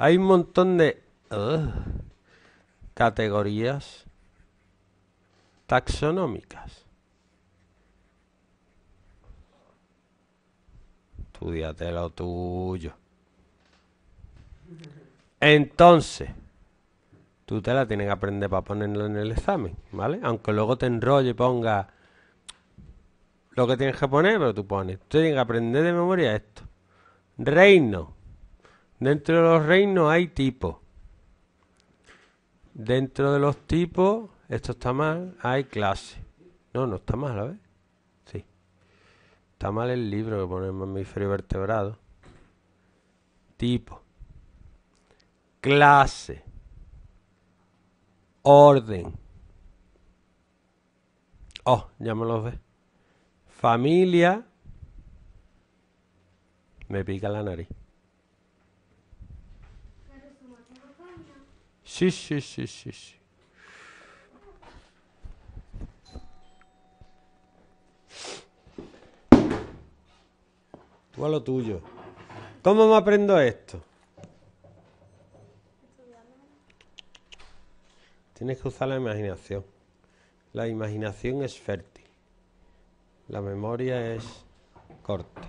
Hay un montón de categorías taxonómicas. Estudiate lo tuyo. Entonces, tú te la tienes que aprender para ponerlo en el examen, ¿vale? Aunque luego te enrolle y ponga lo que tienes que poner, pero tú pones. Tú tienes que aprender de memoria esto. Reino. Dentro de los reinos hay tipos. Dentro de los tipos, esto está mal, hay clase. No, no está mal, a ver. Sí. Está mal el libro que pone mamífero vertebrado. Tipo. Clase. Orden. Oh, ya me los ve. Familia. Me pica la nariz. Sí, sí, sí, sí, sí. Tú a lo tuyo. ¿Cómo me aprendo esto? Tienes que usar la imaginación. La imaginación es fértil. La memoria es corta.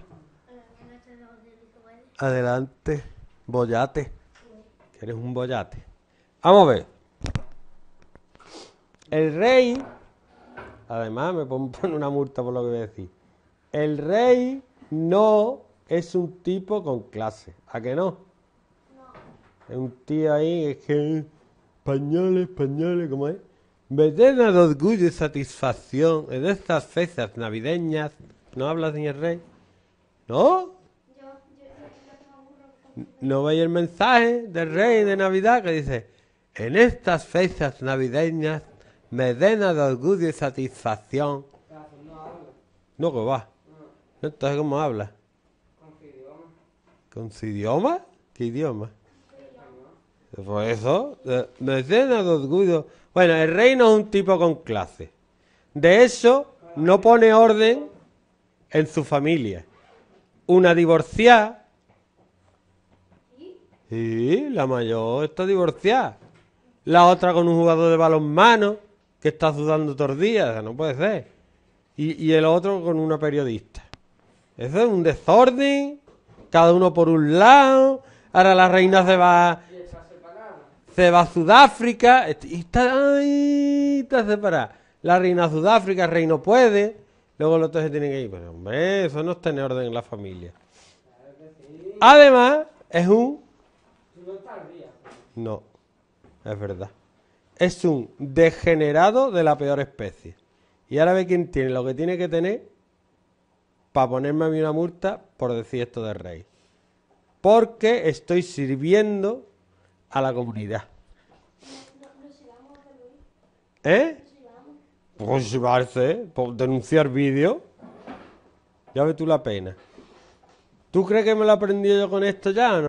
Adelante, boyate. eres un boyate? Vamos a ver. El rey, además me pone una multa por lo que voy a decir. El rey no es un tipo con clase, ¿a que no? Es un tío ahí, es que español, españoles, ¿cómo es? llena de orgullo y satisfacción en estas fechas navideñas. ¿No hablas, ni el rey? ¿No? ¿No veis el mensaje del rey de Navidad que dice... En estas fechas navideñas me llena de orgullo y satisfacción. No, va. Entonces, ¿cómo habla? Con su idioma. ¿Con su idioma? ¿Qué idioma? Por pues eso, eh, me llena de orgullo. Bueno, el reino es un tipo con clase. De eso, no pone orden en su familia. Una divorciada. Sí, la mayor está divorciada la otra con un jugador de balonmano que está sudando tordillas, no puede ser. Y, el otro con una periodista. Eso es un desorden, cada uno por un lado. Ahora la reina se va se va a Sudáfrica y está, ahí... está separada. La reina Sudáfrica, el rey puede. Luego los otros se tienen que ir. Pero hombre, eso no tiene orden en la familia. Además, es un... No. Es verdad. Es un degenerado de la peor especie. Y ahora ve quién tiene lo que tiene que tener para ponerme a mí una multa por decir esto de rey. Porque estoy sirviendo a la comunidad. ¿Eh? Pues si por pues denunciar vídeo. Ya ve tú la pena. ¿Tú crees que me lo aprendido yo con esto ya? No?